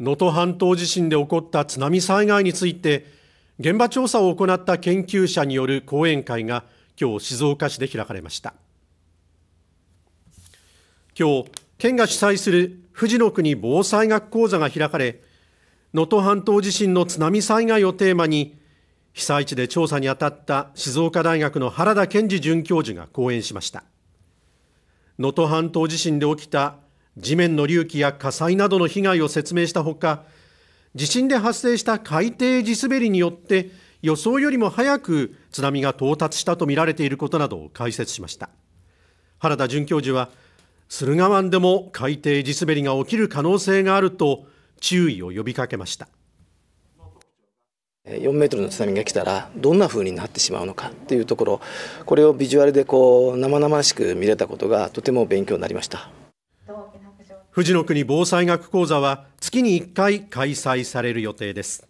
能登半島地震で起こった津波災害について現場調査を行った研究者による講演会が今日静岡市で開かれました今日県が主催する富士の国防災学講座が開かれ能登半島地震の津波災害をテーマに被災地で調査に当たった静岡大学の原田健二准教授が講演しました能登半島地震で起きた地面の隆起や火災などの被害を説明したほか地震で発生した海底地滑りによって予想よりも早く津波が到達したとみられていることなどを解説しました原田准教授は駿河湾でも海底地滑りが起きる可能性があると注意を呼びかけました4メートルの津波が来たらどんな風になってしまうのかっていうところこれをビジュアルでこう生々しく見れたことがとても勉強になりました。富士の国防災学講座は月に1回開催される予定です